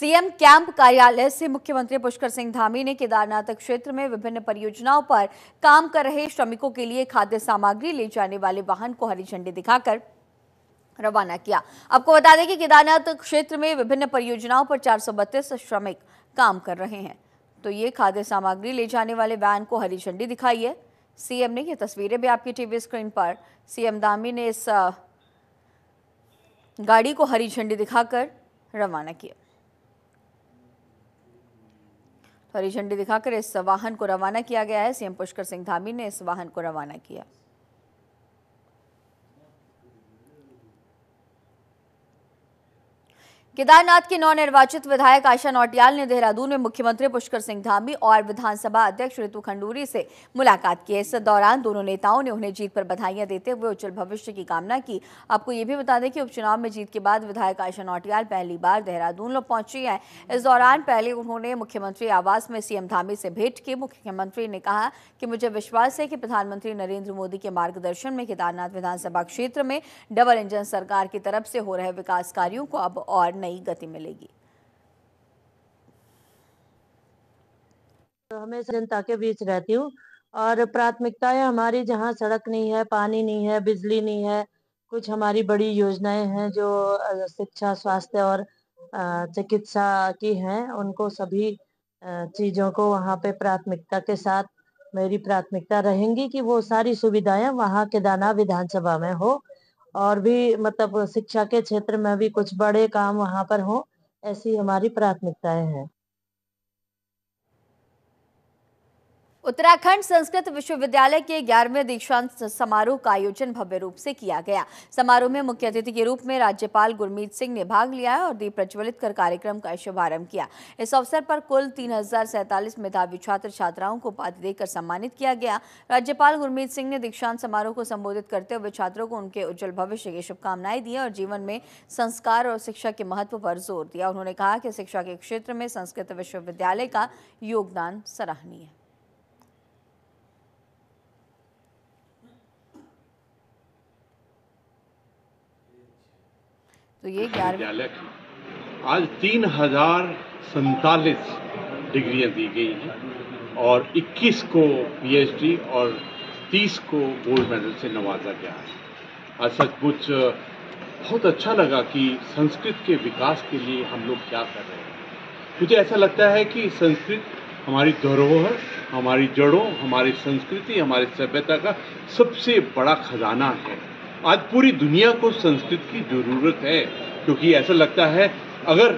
CM camp कार्यालय से मुख्यमंत्री पुष्कर सिंह धामी ने केदारनाथ क्षेत्र में विभिन्न परियोजनाओं पर काम कर रहे श्रमिकों के लिए खाद्य सामग्री ले जाने वाले वाहन को हरी झंडी दिखाकर रवाना किया आपको बता दें कि केदारनाथ क्षेत्र में विभिन्न परियोजनाओं पर चार श्रमिक काम कर रहे हैं तो ये खाद्य सामग्री ले जाने वाले वैन को हरी झंडी दिखाई है सीएम ने ये तस्वीरें भी आपकी टीवी स्क्रीन पर सीएम धामी ने इस गाड़ी को हरी झंडी दिखाकर रवाना किया हरी झंडी दिखाकर इस वाहन को रवाना किया गया है सीएम पुष्कर सिंह धामी ने इस वाहन को रवाना किया केदारनाथ के नवनिर्वाचित विधायक आशा नौटियाल ने देहरादून में मुख्यमंत्री पुष्कर सिंह धामी और विधानसभा अध्यक्ष ऋतु खंडूरी से मुलाकात की इस दौरान दोनों नेताओं ने उन्हें जीत पर बधाइयां देते हुए उज्जवल भविष्य की कामना की आपको ये भी बता दें कि उपचुनाव में जीत के बाद विधायक आशा नौटियाल पहली बार देहरादून लोग पहुंची है इस दौरान पहले उन्होंने मुख्यमंत्री आवास में सीएम धामी से भेंट की मुख्यमंत्री ने कहा कि मुझे विश्वास है कि प्रधानमंत्री नरेंद्र मोदी के मार्गदर्शन में केदारनाथ विधानसभा क्षेत्र में डबल इंजन सरकार की तरफ से हो रहे विकास कार्यो को अब और नई गति मिलेगी तो हमें जनता के बीच रहती हूँ और प्राथमिकताएं हमारी जहाँ सड़क नहीं है पानी नहीं है बिजली नहीं है कुछ हमारी बड़ी योजनाएं हैं जो शिक्षा स्वास्थ्य और चिकित्सा की हैं उनको सभी चीज़ों को वहाँ पे प्राथमिकता के साथ मेरी प्राथमिकता रहेंगी कि वो सारी सुविधाएं वहाँ के दाना विधानसभा में हो और भी मतलब शिक्षा के क्षेत्र में भी कुछ बड़े काम वहाँ पर हो ऐसी हमारी प्राथमिकताएं हैं उत्तराखंड संस्कृत विश्वविद्यालय के ग्यारहवें दीक्षांत समारोह का आयोजन भव्य रूप से किया गया समारोह में मुख्य अतिथि के रूप में राज्यपाल गुरमीत सिंह ने भाग लिया और दीप प्रज्वलित कर कार्यक्रम का शुभारंभ किया इस अवसर पर कुल तीन मेधावी छात्र छात्राओं को उपाधि देकर सम्मानित किया गया राज्यपाल गुरमीत सिंह ने दीक्षांत समारोह को संबोधित करते हुए छात्रों को उनके उज्जवल भविष्य की शुभकामनाएं दी और जीवन में संस्कार और शिक्षा के महत्व पर जोर दिया उन्होंने कहा कि शिक्षा के क्षेत्र में संस्कृत विश्वविद्यालय का योगदान सराहनीय है तो ये विद्यालय आज तीन हजार सैतालीस डिग्रियाँ दी गई हैं और 21 को पीएचडी और 30 को गोल्ड मेडल से नवाजा गया है आज सचमुच बहुत अच्छा लगा कि संस्कृत के विकास के लिए हम लोग क्या कर रहे हैं मुझे ऐसा लगता है कि संस्कृत हमारी धरोहर हमारी जड़ों हमारी संस्कृति हमारी सभ्यता का सबसे बड़ा खजाना है आज पूरी दुनिया को संस्कृत की ज़रूरत है क्योंकि ऐसा लगता है अगर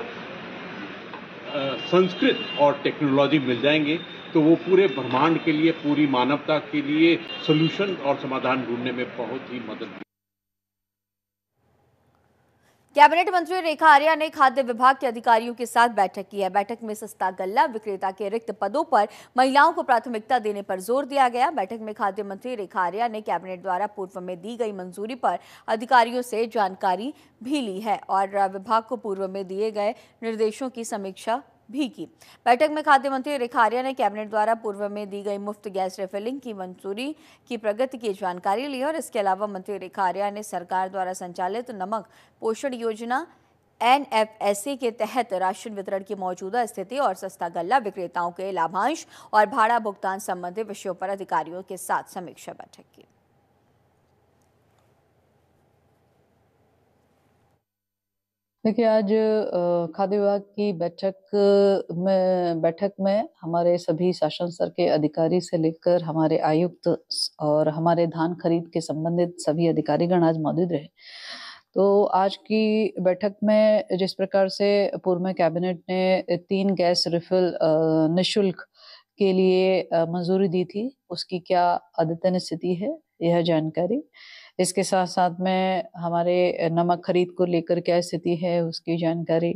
संस्कृत और टेक्नोलॉजी मिल जाएंगे तो वो पूरे ब्रह्मांड के लिए पूरी मानवता के लिए सोल्यूशन और समाधान ढूंढने में बहुत ही मदद कैबिनेट मंत्री रेखा आर्या ने खाद्य विभाग के अधिकारियों के साथ बैठक की है बैठक में सस्ता गल्ला विक्रेता के रिक्त पदों पर महिलाओं को प्राथमिकता देने पर जोर दिया गया बैठक में खाद्य मंत्री रेखा आर्या ने कैबिनेट द्वारा पूर्व में दी गई मंजूरी पर अधिकारियों से जानकारी भी ली है और विभाग को पूर्व में दिए गए निर्देशों की समीक्षा भी की बैठक में खाद्य मंत्री रेखारिया ने कैबिनेट द्वारा पूर्व में दी गई मुफ्त गैस रिफिलिंग की मंजूरी की प्रगति की जानकारी ली और इसके अलावा मंत्री रेखारिया ने सरकार द्वारा संचालित नमक पोषण योजना एन के तहत राशन वितरण की मौजूदा स्थिति और सस्ता गल्ला विक्रेताओं के लाभांश और भाड़ा भुगतान संबंधी विषयों पर अधिकारियों के साथ समीक्षा बैठक की देखिए आज खाद्य विभाग की बैठक में बैठक में हमारे सभी शासन स्तर के अधिकारी से लेकर हमारे आयुक्त और हमारे धान खरीद के संबंधित सभी अधिकारीगण आज मौजूद रहे तो आज की बैठक में जिस प्रकार से पूर्व में कैबिनेट ने तीन गैस रिफिल निशुल्क के लिए मंजूरी दी थी उसकी क्या अद्यतन स्थिति है यह जानकारी इसके साथ साथ में हमारे नमक खरीद को लेकर क्या स्थिति है उसकी जानकारी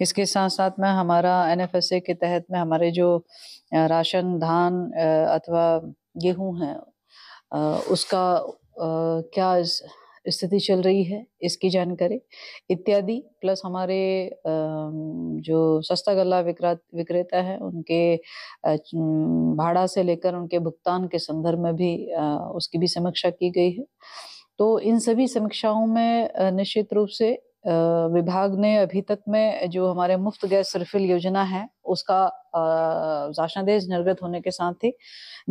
इसके साथ साथ में हमारा एन के तहत में हमारे जो राशन धान अथवा गेहूं है उसका क्या स्थिति चल रही है इसकी जानकारी इत्यादि प्लस हमारे जो सस्ता गला विक्रेता है उनके भाड़ा से लेकर उनके भुगतान के संदर्भ में भी उसकी भी समीक्षा की गई है तो इन सभी समीक्षाओं में निश्चित रूप से विभाग ने अभी तक में जो हमारे मुफ्त गैस रिफिल योजना है उसका शासनादेश निर्गत होने के साथ ही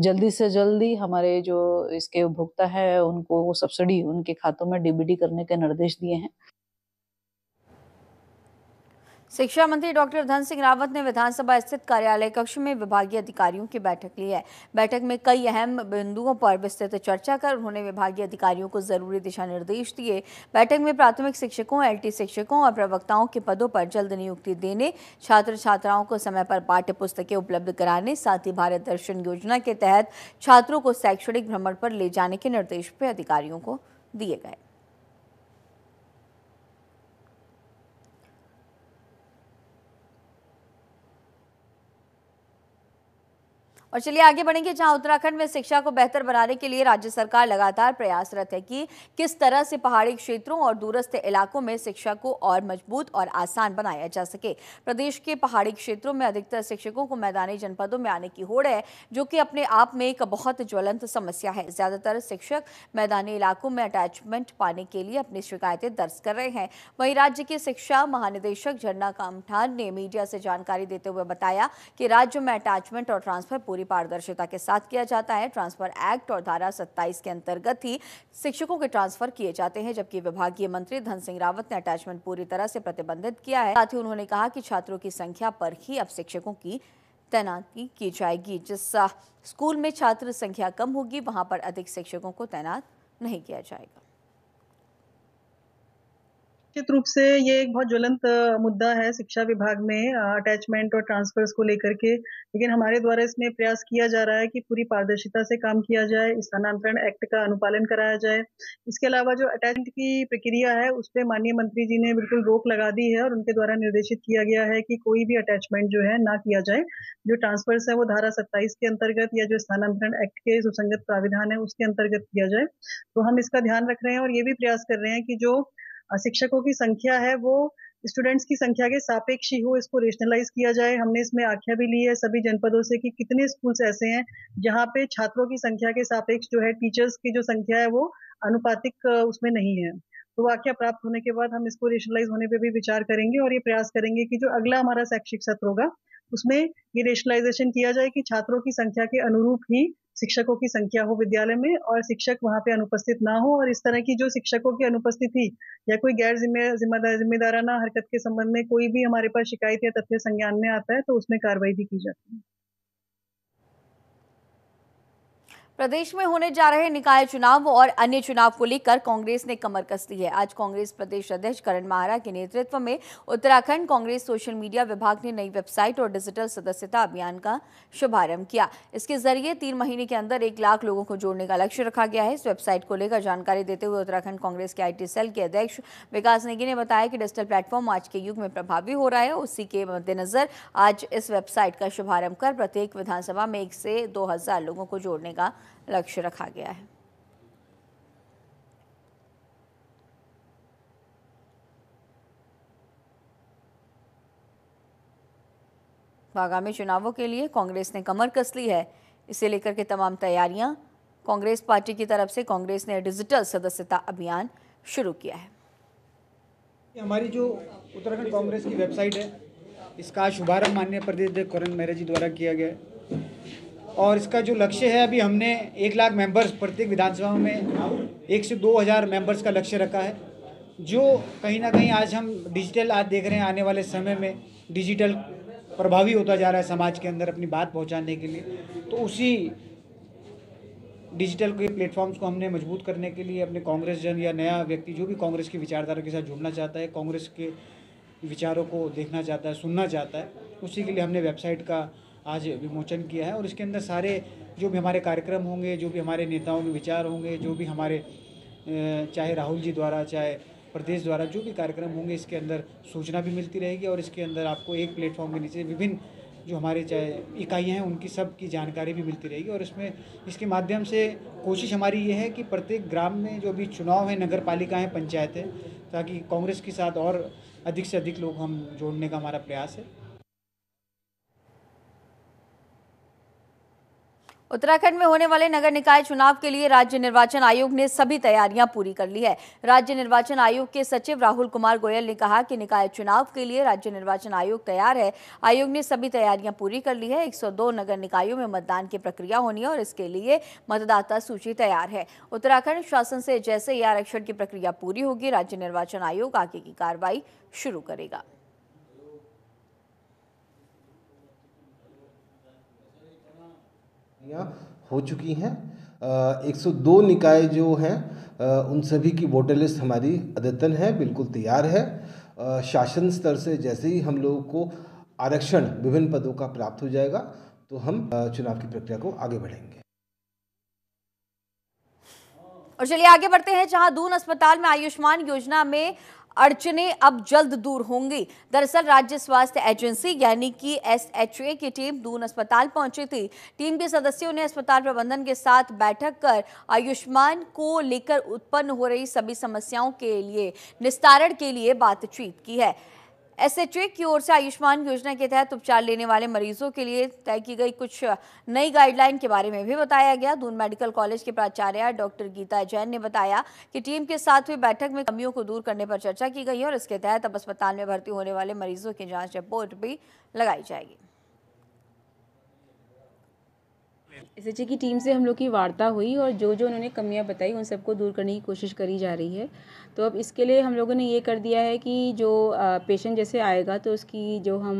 जल्दी से जल्दी हमारे जो इसके उपभोक्ता है उनको वो सब्सिडी उनके खातों में डीबीडी करने के निर्देश दिए हैं शिक्षा मंत्री डॉक्टर धन सिंह रावत ने विधानसभा स्थित कार्यालय कक्ष में विभागीय अधिकारियों की बैठक ली है बैठक में कई अहम बिंदुओं पर विस्तृत चर्चा कर उन्होंने विभागीय अधिकारियों को जरूरी दिशा निर्देश दिए बैठक में प्राथमिक शिक्षकों एलटी शिक्षकों और प्रवक्ताओं के पदों पर जल्द नियुक्ति देने छात्र छात्राओं को समय पर पाठ्य पुस्तकें उपलब्ध कराने साथ ही भारत दर्शन योजना के तहत छात्रों को शैक्षणिक भ्रमण पर ले जाने के निर्देश भी अधिकारियों को दिए गए और चलिए आगे बढ़ेंगे जहां उत्तराखंड में शिक्षा को बेहतर बनाने के लिए राज्य सरकार लगातार प्रयासरत है कि किस तरह से पहाड़ी क्षेत्रों और दूरस्थ इलाकों में शिक्षा को और मजबूत और आसान बनाया जा सके प्रदेश के पहाड़ी क्षेत्रों में अधिकतर शिक्षकों को मैदानी जनपदों में आने की होड़ है जो कि अपने आप में एक बहुत ज्वलंत समस्या है ज्यादातर शिक्षक मैदानी इलाकों में अटैचमेंट पाने के लिए अपनी शिकायतें दर्ज कर रहे हैं वही राज्य के शिक्षा महानिदेशक झरना कामठान ने मीडिया से जानकारी देते हुए बताया कि राज्य में अटैचमेंट और ट्रांसफर पूरी पारदर्शिता के साथ किया जाता है ट्रांसफर एक्ट और धारा सत्ताईस के अंतर्गत ही शिक्षकों के ट्रांसफर किए जाते हैं जबकि विभागीय मंत्री धन सिंह रावत ने अटैचमेंट पूरी तरह से प्रतिबंधित किया है साथ ही उन्होंने कहा कि छात्रों की संख्या पर ही अब शिक्षकों की तैनाती की जाएगी जिस स्कूल में छात्र संख्या कम होगी वहां पर अधिक शिक्षकों को तैनात नहीं किया जाएगा निश्चित रूप से ये एक बहुत ज्वलंत मुद्दा है शिक्षा विभाग में अटैचमेंट और ट्रांसफर्स को लेकर के लेकिन हमारे द्वारा इसमें प्रयास किया जा रहा है कि पूरी पारदर्शिता से काम किया जाए स्थानांतरण एक्ट का अनुपालन कराया जाए इसके अलावा जो अटैचमेंट की प्रक्रिया है उस पर माननीय मंत्री जी ने बिल्कुल रोक लगा दी है और उनके द्वारा निर्देशित किया गया है कि कोई भी अटैचमेंट जो है ना किया जाए जो ट्रांसफर्स है वो धारा सत्ताईस के अंतर्गत या जो स्थानांतरण एक्ट के सुसंगत प्राविधान है उसके अंतर्गत किया जाए तो हम इसका ध्यान रख रहे हैं और ये भी प्रयास कर रहे हैं कि जो शिक्षकों की संख्या है वो स्टूडेंट्स की संख्या के सापेक्ष ही हो इसको रेशनलाइज किया जाए हमने इसमें आख्या भी ली है सभी जनपदों से कि कितने स्कूल्स ऐसे हैं जहाँ पे छात्रों की संख्या के सापेक्ष जो है टीचर्स की जो संख्या है वो अनुपातिक उसमें नहीं है तो वाक्य प्राप्त होने के बाद हम इसको रेशनलाइज होने पे भी विचार करेंगे और ये प्रयास करेंगे कि जो अगला हमारा शैक्षिक सत्र होगा उसमें ये रेशनलाइजेशन किया जाए कि छात्रों की संख्या के अनुरूप ही शिक्षकों की संख्या हो विद्यालय में और शिक्षक वहाँ पे अनुपस्थित ना हो और इस तरह की जो शिक्षकों की अनुपस्थिति या कोई गैर जिम्मेदार जिम्मेदाराना हरकत के संबंध में कोई भी हमारे पास शिकायत या तथ्य संज्ञान में आता है तो उसमें कार्रवाई भी की जाती है प्रदेश में होने जा रहे निकाय चुनाव और अन्य चुनाव को लेकर कांग्रेस ने कमर कस ली है आज कांग्रेस प्रदेश अध्यक्ष करण महारा के नेतृत्व में उत्तराखंड कांग्रेस सोशल मीडिया विभाग ने नई वेबसाइट और डिजिटल सदस्यता अभियान का शुभारंभ किया इसके जरिए तीन महीने के अंदर एक लाख लोगों को जोड़ने का लक्ष्य रखा गया है इस वेबसाइट को लेकर जानकारी देते हुए उत्तराखंड कांग्रेस के आई सेल के अध्यक्ष विकास नेगी ने बताया कि डिजिटल प्लेटफॉर्म आज के युग में प्रभावी हो रहा है उसी के मद्देनजर आज इस वेबसाइट का शुभारंभ कर प्रत्येक विधानसभा में एक से दो लोगों को जोड़ने का लक्ष्य रखा गया है आगामी चुनावों के लिए कांग्रेस ने कमर कस ली है इसे लेकर के तमाम तैयारियां कांग्रेस पार्टी की तरफ से कांग्रेस ने डिजिटल सदस्यता अभियान शुरू किया है हमारी जो उत्तराखंड कांग्रेस की वेबसाइट है इसका शुभारंभ माननीय प्रदेश अध्यक्ष करण मेहरा जी द्वारा किया गया है और इसका जो लक्ष्य है अभी हमने एक लाख मेंबर्स प्रत्येक विधानसभा में एक से दो हज़ार मेम्बर्स का लक्ष्य रखा है जो कहीं ना कहीं आज हम डिजिटल आज देख रहे हैं आने वाले समय में डिजिटल प्रभावी होता जा रहा है समाज के अंदर अपनी बात पहुंचाने के लिए तो उसी डिजिटल के प्लेटफॉर्म्स को हमने मजबूत करने के लिए अपने कांग्रेस जन या नया व्यक्ति जो भी कांग्रेस की विचारधारा के साथ जुड़ना चाहता है कांग्रेस के विचारों को देखना चाहता है सुनना चाहता है उसी के लिए हमने वेबसाइट का आज विमोचन किया है और इसके अंदर सारे जो भी हमारे कार्यक्रम होंगे जो भी हमारे नेताओं के विचार होंगे जो भी हमारे चाहे राहुल जी द्वारा चाहे प्रदेश द्वारा जो भी कार्यक्रम होंगे इसके अंदर सूचना भी मिलती रहेगी और इसके अंदर आपको एक प्लेटफॉर्म के नीचे विभिन्न जो हमारे चाहे इकाइयाँ हैं उनकी सब की जानकारी भी मिलती रहेगी और इसमें इसके माध्यम से कोशिश हमारी ये है कि प्रत्येक ग्राम में जो भी चुनाव है नगर पालिका है पंचायत है ताकि कांग्रेस के साथ और अधिक से अधिक लोग हम जोड़ने का हमारा प्रयास है उत्तराखंड में होने वाले नगर निकाय चुनाव के लिए राज्य निर्वाचन आयोग ने सभी तैयारियां पूरी कर ली है राज्य निर्वाचन आयोग के सचिव राहुल कुमार गोयल ने कहा कि निकाय चुनाव के लिए राज्य निर्वाचन आयोग तैयार है आयोग ने सभी तैयारियां पूरी कर ली है 102 नगर निकायों में मतदान की प्रक्रिया होनी है और इसके लिए मतदाता सूची तैयार है उत्तराखंड शासन से जैसे ही आरक्षण की प्रक्रिया पूरी होगी राज्य निर्वाचन आयोग आगे की कार्रवाई शुरू करेगा नियुक्तियाँ हो चुकी हैं एक सौ दो निकाय जो हैं उन सभी की वोटर लिस्ट हमारी अद्यतन है बिल्कुल तैयार है शासन स्तर से जैसे ही हम लोगों को आरक्षण विभिन्न पदों का प्राप्त हो जाएगा तो हम चुनाव की प्रक्रिया को आगे बढ़ेंगे और चलिए आगे बढ़ते हैं जहां दून अस्पताल में आयुष्मान योजना में अड़चने अब जल्द दूर होंगी दरअसल राज्य स्वास्थ्य एजेंसी यानी कि एसएचए की टीम दून अस्पताल पहुंची थी टीम के सदस्यों ने अस्पताल प्रबंधन के साथ बैठक कर आयुष्मान को लेकर उत्पन्न हो रही सभी समस्याओं के लिए निस्तारण के लिए बातचीत की है एसएचए की ओर से आयुष्मान योजना के तहत उपचार लेने वाले मरीजों के लिए तय की गई कुछ नई गाइडलाइन के बारे में भी बताया गया दून मेडिकल कॉलेज के प्राचार्य डॉक्टर गीता जैन ने बताया कि टीम के साथ हुई बैठक में कमियों को दूर करने पर चर्चा की गई और इसके तहत अब अस्पताल में भर्ती होने वाले मरीजों की जाँच रिपोर्ट भी लगाई जाएगी एस की टीम से हम लोग की वार्ता हुई और जो जो उन्होंने कमियां बताई उन सबको दूर करने की कोशिश करी जा रही है तो अब इसके लिए हम लोगों ने ये कर दिया है कि जो पेशेंट जैसे आएगा तो उसकी जो हम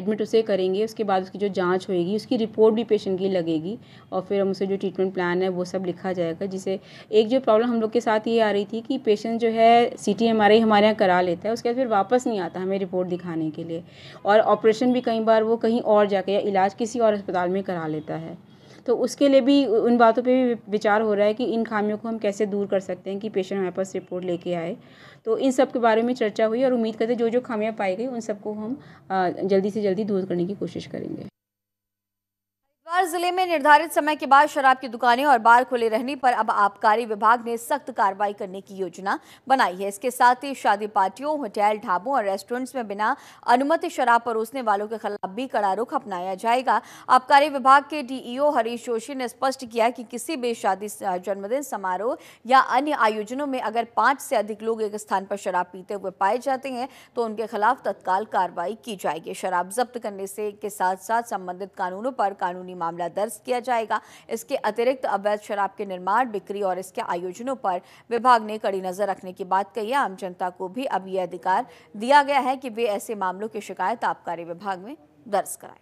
एडमिट उसे करेंगे उसके बाद उसकी जो जाँच होएगी उसकी रिपोर्ट भी पेशेंट की लगेगी और फिर हम उसे जो ट्रीटमेंट प्लान है वो सब लिखा जाएगा जिसे एक जो प्रॉब्लम हम लोग के साथ ये आ रही थी कि पेशेंट जो है सी टी हमारे हमारे यहाँ करा लेता है उसके बाद फिर वापस नहीं आता हमें रिपोर्ट दिखाने के लिए और ऑपरेशन भी कई बार वो कहीं और जाके या इलाज किसी और अस्पताल में करा लेता है तो उसके लिए भी उन बातों पे भी विचार हो रहा है कि इन खामियों को हम कैसे दूर कर सकते हैं कि पेशेंट हमारे पास रिपोर्ट लेके आए तो इन सब के बारे में चर्चा हुई और उम्मीद करते जो जो खामियाँ पाई गई उन सबको हम जल्दी से जल्दी दूर करने की कोशिश करेंगे बाजार जिले में निर्धारित समय के बाद शराब की दुकानें और बार खुले रहने पर अब आबकारी विभाग ने सख्त कार्रवाई करने की योजना बनाई है इसके साथ ही शादी पार्टियों होटल ढाबों और रेस्टोरेंट्स में बिना अनुमति शराब परोसने वालों के खिलाफ भी कड़ा रुख अपनाया जाएगा आबकारी विभाग के डीईओ हरीश जोशी ने स्पष्ट किया कि किसी भी शादी जन्मदिन समारोह या अन्य आयोजनों में अगर पांच से अधिक लोग एक स्थान पर शराब पीते हुए पाए जाते हैं तो उनके खिलाफ तत्काल कार्रवाई की जाएगी शराब जब्त करने से के साथ साथ संबंधित कानूनों पर कानूनी मामले मामला दर्ज किया जाएगा इसके अतिरिक्त अवैध शराब के निर्माण बिक्री और इसके आयोजनों पर विभाग ने कड़ी नजर रखने की बात कही आम जनता को भी अब यह अधिकार दिया गया है कि वे ऐसे मामलों की शिकायत आबकारी विभाग में दर्ज कराए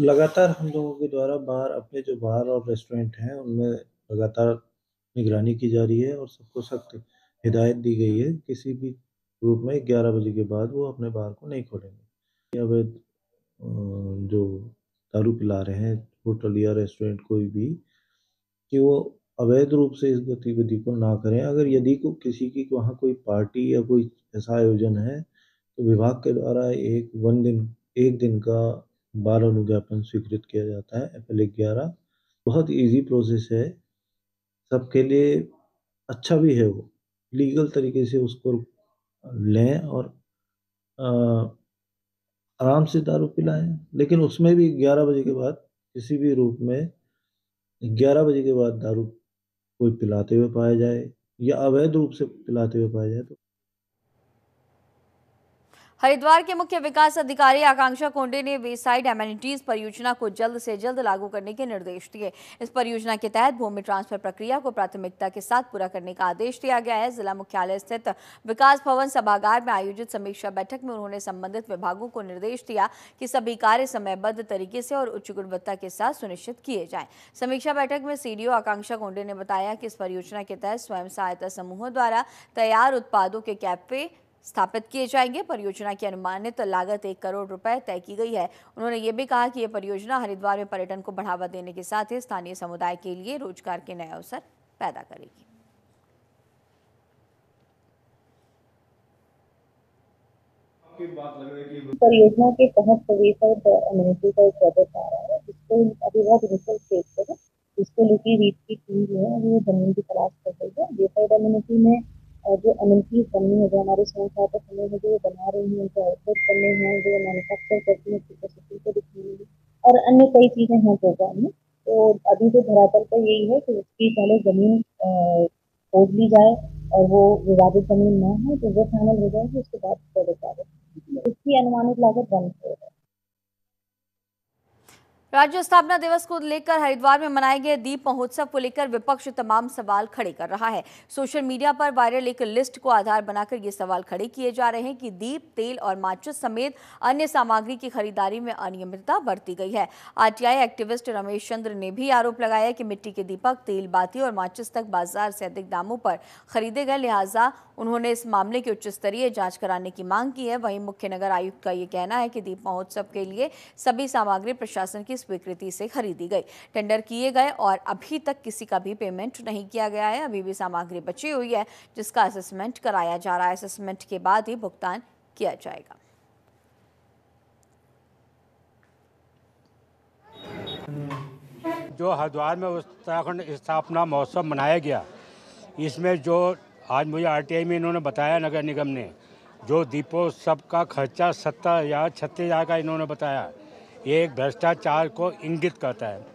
लगातार हम लोगों के द्वारा बार अपने जो बार और रेस्टोरेंट हैं उनमें लगातार निगरानी की जा रही है और सबको सख्त हिदायत दी गई है किसी भी ग्रुप में ग्यारह बजे के बाद वो अपने बार को नहीं खोलेंगे अवैध जो दारू पिला रहे हैं होटल या रेस्टोरेंट कोई भी कि वो अवैध रूप से इस गतिविधि को ना करें अगर यदि को किसी की वहाँ कोई पार्टी या कोई ऐसा आयोजन है तो विभाग के द्वारा एक वन दिन एक दिन का बाल अनुज्ञापन स्वीकृत किया जाता है एफ एल ग्यारह बहुत ईजी प्रोसेस है सबके लिए अच्छा भी है वो लीगल तरीके से उसको लें और आराम से दारू पिलाएं लेकिन उसमें भी 11 बजे के बाद किसी भी रूप में 11 बजे के बाद दारू कोई पिलाते हुए पाया जाए या अवैध रूप से पिलाते हुए पाया जाए तो हरिद्वार के मुख्य विकास अधिकारी आकांक्षा कोंडे ने वेसाइड एमिनिटीज परियोजना को जल्द से जल्द लागू करने के निर्देश दिए इस परियोजना के तहत भूमि ट्रांसफर प्रक्रिया को प्राथमिकता के साथ पूरा करने का आदेश दिया गया है जिला मुख्यालय स्थित विकास भवन सभागार में आयोजित समीक्षा बैठक में उन्होंने संबंधित विभागों को निर्देश दिया कि सभी कार्य समयबद्ध तरीके से और उच्च गुणवत्ता के साथ सुनिश्चित किए जाए समीक्षा बैठक में सीडीओ आकांक्षा कोंडे ने बताया कि इस परियोजना के तहत स्वयं सहायता समूहों द्वारा तैयार उत्पादों के कैफे स्थापित किए जाएंगे परियोजना की अनुमानित लागत एक करोड़ रुपए तय की गई है उन्होंने ये भी कहा कि ये परियोजना हरिद्वार में पर्यटन को बढ़ावा देने के साथ ही स्थानीय समुदाय के लिए रोजगार के नए अवसर पैदा करेगी परियोजना के तहत प्रवेश और कम्युनिटी का एक प्रोजेक्ट आ रहा है जिसको अभी बहुत इनिशियल स्टेज पर है जिसको लेके रीट की टीम जो है अभी जमीन की तलाश कर रही है बेफाइड कम्युनिटी में और जो अनंती कमी है जो हमारे स्वयं सहायता समूह है जो वो बना रही है उनको आउटलेट करने हैं जो मैनुफैक्चर करती है उसकी कैपेसिटी को दिखानी है और अन्य कई चीज़ें हैं प्रोग्राम में तो अभी जो तो धरातल का यही है कि उसकी पहले ज़मीन खोज ली जाए और वो विवादित ज़मीन ना हो तो वो फाइनल हो जाए कि उसके बाद प्रोजेक्ट आगे इसकी अनुमानित लागत बंद हो जाए राज्य स्थापना दिवस को लेकर हरिद्वार में मनाए गए दीप महोत्सव को लेकर विपक्ष तमाम सवाल खड़े कर रहा है सोशल मीडिया पर वायरल एक लिस्ट को आधार बनाकर ये सवाल खड़े किए जा रहे हैं कि दीप तेल और माचिस समेत अन्य सामग्री की खरीदारी में अनियमितता बरती गई है आरटीआई एक्टिविस्ट रमेश चंद्र ने भी आरोप लगाया कि मिट्टी के दीपक तेल बाती और माचिस तक बाजार से अधिक दामों पर खरीदे गए लिहाजा उन्होंने इस मामले की उच्च स्तरीय जाँच कराने की मांग की है वहीं मुख्य नगर आयुक्त का ये कहना है कि दीप महोत्सव के लिए सभी सामग्री प्रशासन की स्वीकृति से खरीदी गई टेंडर किए गए और अभी तक किसी का भी पेमेंट नहीं किया गया है अभी भी सामग्री बची हुई है जिसका असेसमेंट कराया जा रहा है असेसमेंट के बाद ही भुगतान किया जाएगा जो हरिद्वार में उत्तराखंड स्थापना महोत्सव मनाया गया इसमें जो आज मुझे आरटीआई में इन्होंने बताया नगर निगम ने जो दीपोत्सव का खर्चा सत्तर हज़ार छत्तीस हज़ार का इन्होंने बताया ये एक भ्रष्टाचार को इंगित करता है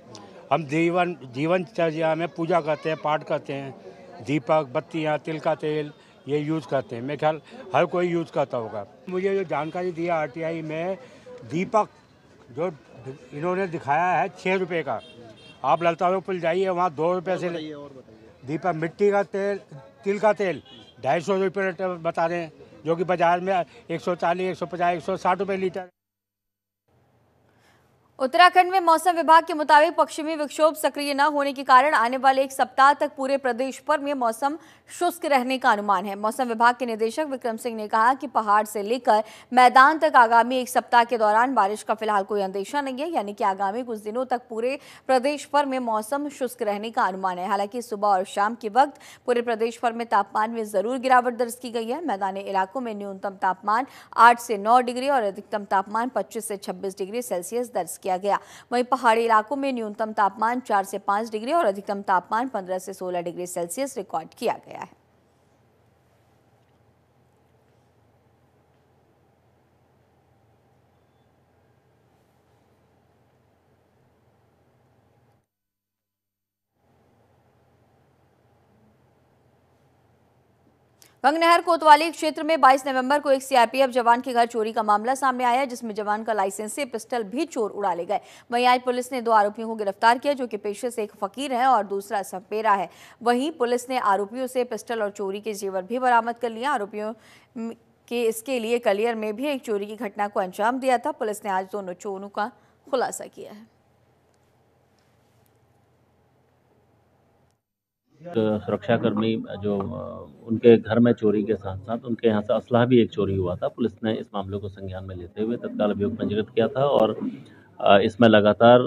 हम जीवन जीवनचर्या में पूजा करते हैं पाठ करते हैं दीपक बत्तियाँ तिल का तेल ये यूज़ करते हैं मेरे ख्याल हर कोई यूज़ करता होगा मुझे जो जानकारी दिया आरटीआई में दीपक जो इन्होंने दिखाया है छः रुपये का आप ललता पुल जाइए वहाँ दो रुपये से दीपक मिट्टी का तेल तिल का तेल ढाई सौ रुपये बता दें जो कि बाज़ार में एक सौ चालीस एक सौ पचास एक सौ साठ रुपये लीटर उत्तराखंड में मौसम विभाग के मुताबिक पश्चिमी विक्षोभ सक्रिय न होने के कारण आने वाले एक सप्ताह तक पूरे प्रदेश भर में मौसम शुष्क रहने का अनुमान है मौसम विभाग के निदेशक विक्रम सिंह ने कहा कि पहाड़ से लेकर मैदान तक आगामी एक सप्ताह के दौरान बारिश का फिलहाल कोई अंदेशा नहीं है यानी कि आगामी कुछ दिनों तक पूरे प्रदेश भर में मौसम शुष्क रहने का अनुमान है हालांकि सुबह और शाम के वक्त पूरे प्रदेश भर में तापमान में जरूर गिरावट दर्ज की गई है मैदानी इलाकों में न्यूनतम तापमान आठ से नौ डिग्री और अधिकतम तापमान पच्चीस से छब्बीस डिग्री सेल्सियस दर्ज किया किया गया वहीं पहाड़ी इलाकों में न्यूनतम तापमान चार से पांच डिग्री और अधिकतम तापमान पंद्रह से सोलह डिग्री सेल्सियस रिकॉर्ड किया गया है गंगनहर कोतवाली क्षेत्र में 22 नवंबर को एक सीआरपीएफ जवान के घर चोरी का मामला सामने आया जिसमें जवान का लाइसेंस से पिस्टल भी चोर उड़ा ले गए वहीं आज पुलिस ने दो आरोपियों को गिरफ्तार किया जो कि पेशे से एक फकीर है और दूसरा सपेरा है वहीं पुलिस ने आरोपियों से पिस्टल और चोरी के जेवर भी बरामद कर लिया आरोपियों के इसके लिए कलियर में भी एक चोरी की घटना को अंजाम दिया था पुलिस ने आज दोनों चोरों का खुलासा किया है सुरक्षाकर्मी जो उनके घर में चोरी के साथ साथ उनके यहाँ से असलाह भी एक चोरी हुआ था पुलिस ने इस मामले को संज्ञान में लेते हुए तत्काल अभियोग पंजीकृत किया था और इसमें लगातार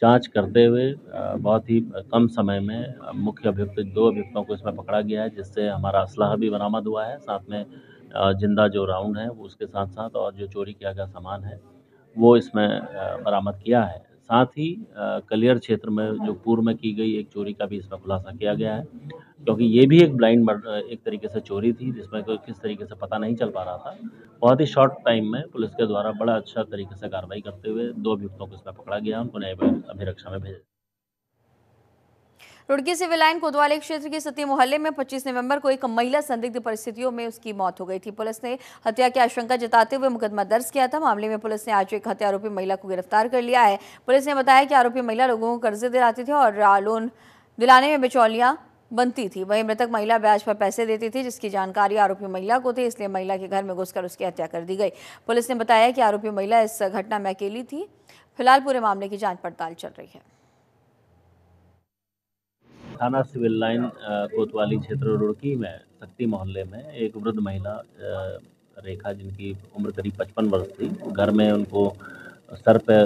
जांच करते हुए बहुत ही कम समय में मुख्य अभियुक्त दो अभियुक्तों को इसमें पकड़ा गया है जिससे हमारा असलाह भी बरामद हुआ है साथ में जिंदा जो राउंड है उसके साथ साथ और जो चोरी किया गया सामान है वो इसमें बरामद किया है साथ ही कलियर क्षेत्र में जो पूर्व में की गई एक चोरी का भी इसमें खुलासा किया गया है क्योंकि ये भी एक ब्लाइंड एक तरीके से चोरी थी जिसमें कोई किस तरीके से पता नहीं चल पा रहा था बहुत ही शॉर्ट टाइम में पुलिस के द्वारा बड़ा अच्छा तरीके से कार्रवाई करते हुए दो अभियुक्तों को इसमें पकड़ा गया उनको न्याय अभिरक्षा में भेजा रुड़की सिविल लाइन कोतवाली क्षेत्र के सती मोहल्ले में 25 नवंबर को एक महिला संदिग्ध परिस्थितियों में उसकी मौत हो गई थी पुलिस ने हत्या की आशंका जताते हुए मुकदमा दर्ज किया था मामले में पुलिस ने आज एक हत्या आरोपी महिला को गिरफ्तार कर लिया है पुलिस ने बताया कि आरोपी महिला लोगों को कर्जे दिलाती थी और लोन दिलाने में बिचौलियां बनती थी वही मृतक महिला ब्याज पर पैसे देती थी जिसकी जानकारी आरोपी महिला को थी इसलिए महिला के घर में घुसकर उसकी हत्या कर दी गई पुलिस ने बताया कि आरोपी महिला इस घटना में अकेली थी फिलहाल पूरे मामले की जांच पड़ताल चल रही है थाना सिविल लाइन कोतवाली क्षेत्र रुड़की में शक्ति मोहल्ले में एक वृद्ध महिला रेखा जिनकी उम्र करीब पचपन वर्ष थी घर में उनको सर पे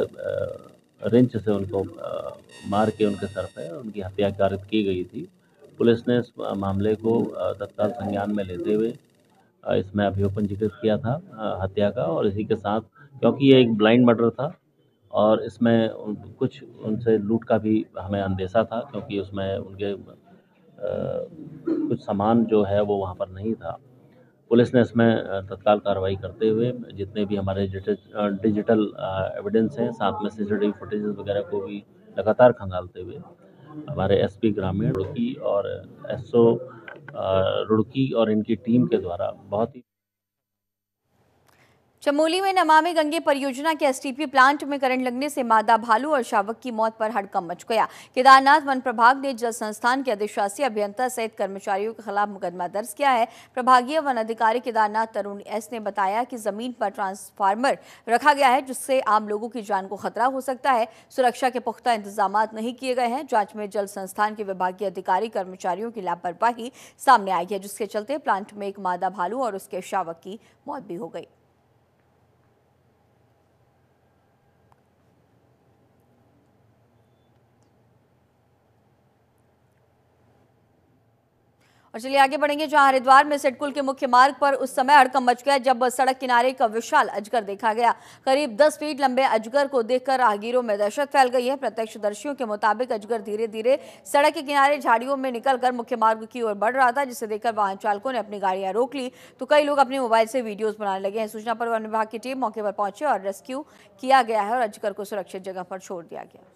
रिंच से उनको मार के उनके सर पे उनकी हत्या कारित की गई थी पुलिस ने इस मामले को तत्काल संज्ञान में लेते हुए इसमें अभियोग पंजीकृत किया था हत्या का और इसी के साथ क्योंकि ये एक ब्लाइंड मर्डर था और इसमें कुछ उनसे लूट का भी हमें अंदेशा था क्योंकि उसमें उनके कुछ सामान जो है वो वहाँ पर नहीं था पुलिस ने इसमें तत्काल कार्रवाई करते हुए जितने भी हमारे डिजिटल एविडेंस हैं साथ में सीसीटीवी फुटेज वगैरह को भी लगातार खंगालते हुए हमारे एसपी ग्रामीण रुड़की और एसओ रुड़की और इनकी टीम के द्वारा बहुत ही चमोली में नमामि गंगे परियोजना के एसटीपी प्लांट में करंट लगने से मादा भालू और शावक की मौत पर हड़कम मच गया केदारनाथ वन प्रभाग ने जल संस्थान के अधिशासी अभियंता सहित कर्मचारियों के खिलाफ मुकदमा दर्ज किया है प्रभागीय वन अधिकारी केदारनाथ तरुण एस ने बताया कि जमीन पर ट्रांसफार्मर रखा गया है जिससे आम लोगों की जान को खतरा हो सकता है सुरक्षा के पुख्ता इंतजाम नहीं किए गए हैं जाँच में जल संस्थान के विभागीय अधिकारी कर्मचारियों की लापरवाही सामने आई है जिसके चलते प्लांट में एक मादा भालू और उसके शावक की मौत भी हो गई और चलिए आगे बढ़ेंगे जहां हरिद्वार में सिडकुल के मुख्य मार्ग पर उस समय हड़कम मच गया जब सड़क किनारे का विशाल अजगर देखा गया करीब 10 फीट लंबे अजगर को देखकर राहगीरों में दहशत फैल गई है प्रत्यक्षदर्शियों के मुताबिक अजगर धीरे धीरे सड़क के किनारे झाड़ियों में निकलकर मुख्य मार्ग की ओर बढ़ रहा था जिसे देखकर वाहन चालकों ने अपनी गाड़ियां रोक ली तो कई लोग अपने मोबाइल से वीडियोज बनाने लगे हैं सूचना पर वन विभाग की टीम मौके पर पहुंचे और रेस्क्यू किया गया है और अजगर को सुरक्षित जगह पर छोड़ दिया गया